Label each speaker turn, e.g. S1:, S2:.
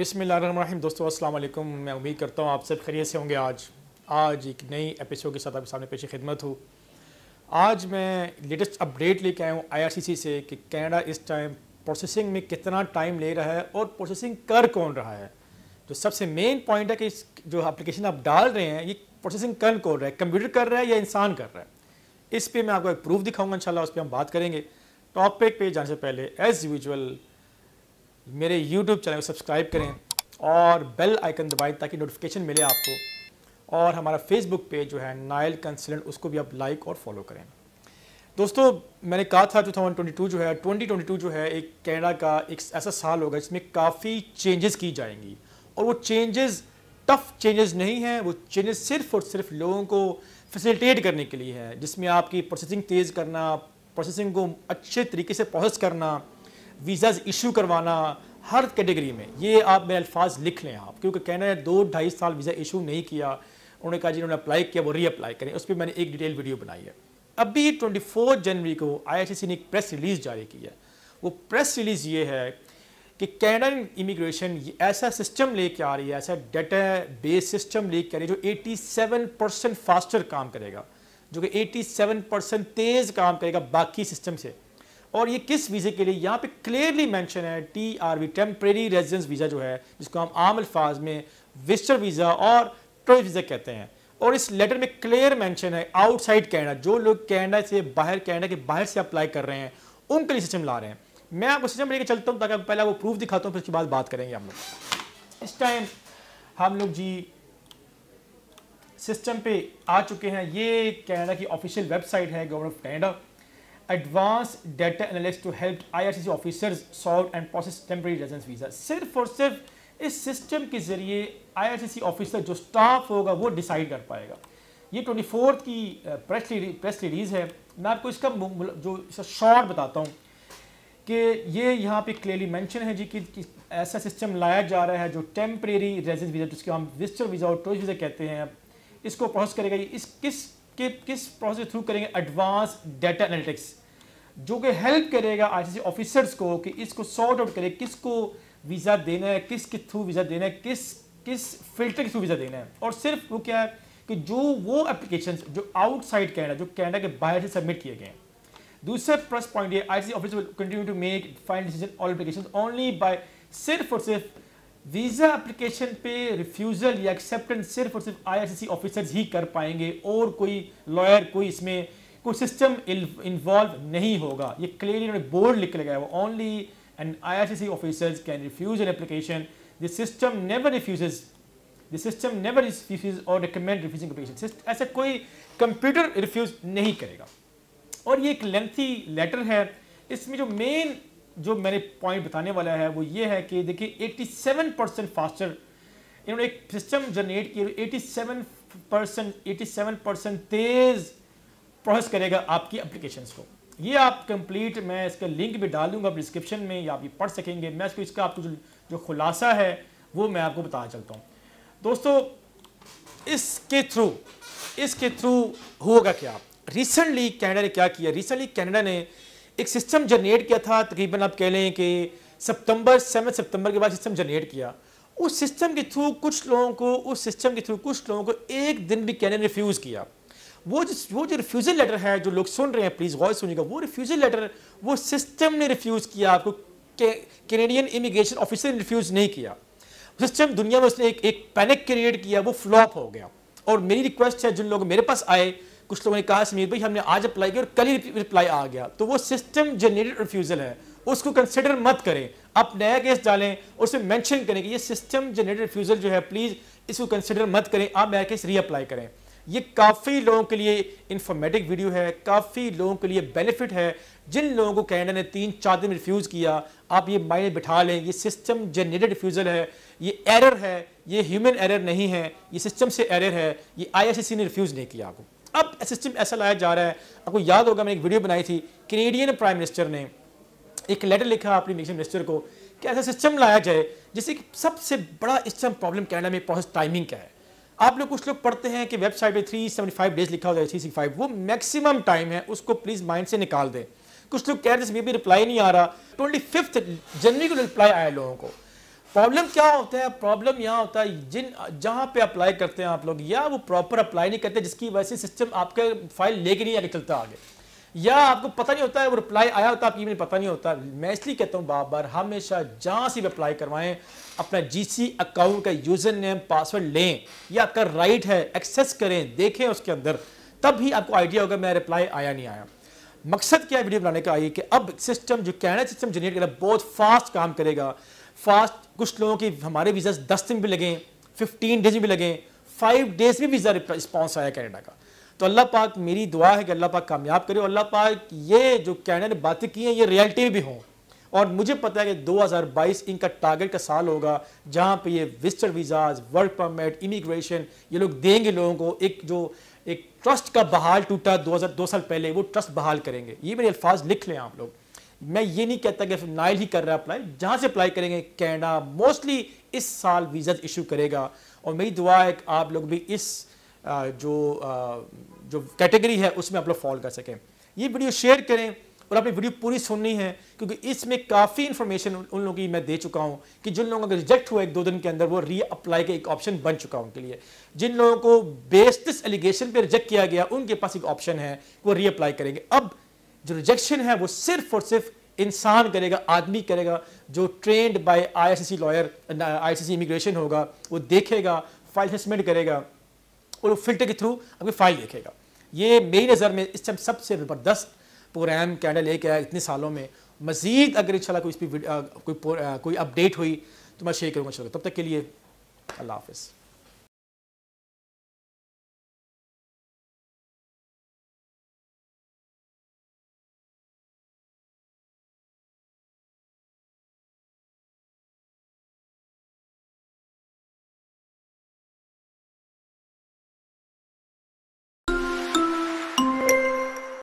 S1: बिसमीम दोस्तों अस्सलाम वालेकुम मैं उम्मीद करता हूँ आप सब खैरियत से होंगे आज आज एक नई एपिसोड के साथ आपके सामने पेश खिदमत हूँ आज मैं लेटेस्ट अपडेट लेके आया हूँ आईआरसीसी से कि कनाडा इस टाइम प्रोसेसिंग में कितना टाइम ले रहा है और प्रोसेसिंग कर कौन रहा है तो सबसे मेन पॉइंट है कि इस जो एप्लीकेशन आप डाल रहे हैं ये प्रोसेसिंग कर कौन रहा है कंप्यूटर कर रहा है या इंसान कर रहा है इस पर मैं आपको एक प्रूफ दिखाऊंगा इंशाल्लाह उस पर हम बात करेंगे टॉपिक पे जाने से पहले एज़ यूजल मेरे यूट्यूब चैनल को सब्सक्राइब करें और बेल आइकन दबाएं ताकि नोटिफिकेशन मिले आपको और हमारा फेसबुक पेज जो है नायल कंसलेंट उसको भी आप लाइक और फॉलो करें दोस्तों मैंने कहा था 2022 जो है 2022 जो है एक कैनेडा का एक ऐसा साल होगा जिसमें काफ़ी चेंजेस की जाएंगी और वो चेंजेस टफ चेंजेस नहीं हैं वो चेंजेस सिर्फ और सिर्फ लोगों को फैसिलिटेट करने के लिए है जिसमें आपकी प्रोसेसिंग तेज़ करना प्रोसेसिंग को अच्छे तरीके से प्रोसेस करना वीज़ाज इशू करवाना हर कैटेगरी में ये आप मेरे अल्फाज लिख लें आप क्योंकि कहना है दो ढाई साल वीज़ा इशू नहीं किया उन्होंने कहा जिन्होंने अप्लाई किया वो रीअप्लाई करें उस पर मैंने एक डिटेल वीडियो बनाई है अभी 24 जनवरी को आईआईसीसी ने एक प्रेस रिलीज़ जारी की है वो प्रेस रिलीज़ ये है कि कैनेडा इमिग्रेशन ऐसा सिस्टम लेके आ रही है ऐसा डेटा बेस सिस्टम लेके आ रही है जो सेवन परसेंट फास्टर काम करेगा जो कि सेवन परसेंट तेज़ काम करेगा बाकी सिस्टम से और ये किस वीज़े के लिए यहाँ पे क्लियरली मेंशन है T R V temporary residence visa जो है जिसको हम आम अल्फाज में विस्टर वीज़ा और टूरिस्ट वीज़ा कहते हैं और इस लेटर में क्लियर मेंशन है आउटसाइड कैनेडा जो लोग कैनेडा से बाहर कैनेडा के बाहर से अप्लाई कर रहे हैं उनके लिए सिस्टम ला रहे हैं मैं आपको सिस्टम लेकर चलता हूँ ताकि पहले आपको प्रूफ दिखाता हूँ फिर उसके बाद बात करेंगे हम लोग इस टाइम हम लोग जी सिस्टम पे आ चुके हैं ये कैनेडा की ऑफिशियल वेबसाइट है government of Canada advance data analyst to help C officers solve and process temporary residence visa सिर्फ और सिर्फ इस सिस्टम के ज़रिए सी ऑफिसर जो स्टाफ होगा वो डिसाइड कर पाएगा ये ट्वेंटी फोर्थ की प्रेस प्रेस रिलीज़ है मैं आपको इसका जो इसका शॉर्ट बताता हूँ कि ये यहाँ पे क्लियरली मेंशन है जी कि, कि ऐसा सिस्टम लाया जा रहा है जो टेम्परेरी रेजिडेंस वीज़ा जिसको हम विजिटर वीज़ा और टूरिस्ट वीज़ा कहते हैं इसको प्रोसेस करेगा ये इस किस के किस प्रोसेस थ्रू करेंगे एडवांस डेटा एनालिटिक्स जो कि हेल्प करेगा आईसीसी ऑफिसर्स को कि इसको सॉर्ट आउट करे किसको वीज़ा देना है किस के थ्रू वीज़ा देना है किस किस फिल्टर के थ्रू वीज़ा देना है और सिर्फ वो क्या है कि जो वो एप्लीकेशन जो आउटसाइड कैनेडा जो कैनेडा के बाहर से सबमिट किए गए हैं दूसरा प्लस पॉइंट ये ICC officer will continue to make final decision all application only by सिर्फ और सिर्फ वीज़ा एप्लीकेशन पे रिफ्यूज़ल या एक्सेप्टेंस सिर्फ और सिर्फ सी ऑफिसर्स ही कर पाएंगे और कोई लॉयर कोई इसमें कोई सिस्टम इन्वॉल्व नहीं होगा ये क्लियरली उन्होंने बोर्ड लिख लगाया वो only and IRCC officers can refuse an application the system never refuses the system never refuse और रिकमेंड रिफ्यूजिंग एप्लीकेशन ऐसा कोई कंप्यूटर रिफ्यूज नहीं करेगा और ये एक लेंथी लेटर है इसमें जो मेन जो मैंने पॉइंट बताने वाला है वो ये है कि देखिए 87 परसेंट फास्टर इन्होंने एक सिस्टम जनरेट किया 87 परसेंट एटी तेज़ प्रोसेस करेगा आपकी अप्लीकेशन को ये आप कंप्लीट मैं इसका लिंक भी डाल दूंगा डिस्क्रिप्शन में या आप ये पढ़ सकेंगे मैं इसको इसका आपको जो जो खुलासा है वो मैं आपको बता चलता हूँ दोस्तों इसके थ्रू इसके थ्रू होगा क्या रिसेंटली कैनेडा ने क्या किया रिसेंटली कैनेडा ने एक सिस्टम जनरेट किया था तकरीबन आप कह लें कि सितंबर सेवन सितंबर के बाद सिस्टम जनरेट किया उस सिस्टम के थ्रू कुछ लोगों को उस सिस्टम के थ्रू कुछ लोगों को एक दिन भी कैनेडा ने रिफ्यूज़ किया वो जो वो जो रिफ्यूज़ल लेटर है जो लोग सुन रहे हैं प्लीज़ गौर सुनिएगा वो रिफ्यूज़ल लेटर वो सिस्टम ने रिफ्यूज़ किया आपको कैनेडियन इमिग्रेशन ऑफिसर ने रिफ्यूज़ नहीं किया सिस्टम दुनिया में उसने एक एक पैनिक क्रिएट किया वो फ्लॉप हो गया और मेरी रिक्वेस्ट है जिन लोग मेरे पास आए कुछ लोगों ने कहा समीर भाई हमने आज अप्लाई किया और कल ही रिप्लाई आ गया तो वो सिस्टम जनरेटेड रिफ्यूज़ल है उसको कंसिडर मत करें आप नया केस डालें और उसमें मैंशन करें कि ये सिस्टम जनरेटेड रिफ्यूज़ल जो है प्लीज़ इसको कंसिडर मत करें आप नया केस रीअप्लाई करें ये काफ़ी लोगों के लिए इन्फॉर्मेटिव वीडियो है काफ़ी लोगों के लिए बेनिफिट है जिन लोगों को कैनेडा ने तीन चार दिन रिफ्यूज़ किया आप ये मायने बिठा लें ये सिस्टम जनरेटेड रिफ्यूज़ल है ये एरर है ये ह्यूमन एरर नहीं है ये सिस्टम से एरर है ये आईआईसीसी ने रिफ्यूज़ नहीं किया आपको अब सिस्टम ऐसा लाया जा रहा है आपको याद होगा मैंने एक वीडियो बनाई थी कैनेडियन प्राइम मिनिस्टर ने एक लेटर लिखा अपने मिशन मिनिस्टर को कि ऐसा सिस्टम लाया जाए जिससे कि सबसे बड़ा इस टाइम प्रॉब्लम कैनेडा में प्रोसेस टाइमिंग का है आप लोग कुछ लोग पढ़ते हैं कि वेबसाइट पे 375 डेज लिखा हो जाए 365 वो मैक्सिमम टाइम है उसको प्लीज माइंड से निकाल दें कुछ लोग कह रहे थे भी रिप्लाई नहीं आ रहा ट्वेंटी फिफ्थ जनवरी को रिप्लाई आया लोगों को प्रॉब्लम क्या होता है प्रॉब्लम यहाँ होता है जिन जहाँ पे अप्लाई करते हैं आप लोग या वो प्रॉपर अप्लाई नहीं करते जिसकी वजह से सिस्टम आपके फाइल लेके नहीं आगे चलता आगे या आपको पता नहीं होता है वो रिप्लाई आया होता है आपकी ईमेल पता नहीं होता मैं इसलिए कहता हूँ बार बार हमेशा जहाँ से अप्लाई करवाएं अपना जीसी अकाउंट का यूजर नेम पासवर्ड लें या आपका राइट है एक्सेस करें देखें उसके अंदर तब भी आपको आइडिया होगा मेरा रिप्लाई आया नहीं आया मकसद क्या वीडियो बनाने का आइए कि अब सिस्टम जो कैनडा सिस्टम जनरेट करेगा बहुत फास्ट काम करेगा फास्ट कुछ लोगों की हमारे वीज़ा दस दिन भी लगें फिफ्टीन डेज भी लगें फाइव डेज में वीज़ा रिस्पॉन्स आया कैनेडा का तो अल्लाह पाक मेरी दुआ है कि अल्लाह पाक कामयाब करे अल्लाह पाक ये जो कहने ने बातें की हैं ये रियलिटी भी हों और मुझे पता है कि 2022 इनका टारगेट का साल होगा जहाँ पे ये visitor visas work permit immigration ये लोग देंगे लोगों को एक जो एक ट्रस्ट का बहाल टूटा हज़ार दो साल पहले वो ट्रस्ट बहाल करेंगे ये मेरे अल्फाज लिख लें आप लोग मैं ये नहीं कहता कि नाइल ही कर रहा है अप्लाई जहाँ से अप्लाई करेंगे कैनेडा मोस्टली इस साल वीज़ा इशू करेगा और मेरी दुआ है कि आप लोग भी इस जो जो कैटेगरी है उसमें आप लोग फॉल कर सकें ये वीडियो शेयर करें और आपने वीडियो पूरी सुननी है क्योंकि इसमें काफ़ी इन्फॉर्मेशन उन लोगों की मैं दे चुका हूँ कि जिन लोगों का रिजेक्ट हुआ एक दो दिन के अंदर वो रीअप्लाई का एक ऑप्शन बन चुका उनके लिए जिन लोगों को बेस्टिस एलिगेशन पर रिजेक्ट किया गया उनके पास एक ऑप्शन है वो रीअप्लाई करेंगे अब जो रिजेक्शन है वो सिर्फ और सिर्फ इंसान करेगा आदमी करेगा जो trained by I lawyer I immigration होगा वो देखेगा फाइल असमेंट करेगा और वो फिल्टर के थ्रू आपकी फाइल देखेगा ये मेरी नज़र में इस टाइम सबसे ज़बरदस्त प्रोग्राम कैंडल एक है इतने सालों में मज़ीद अगर इंशाल्लाह कोई इस पर कोई कोई अपडेट हुई तो मैं शेयर करूँगा तब तक के लिए अल्लाह हाफिज़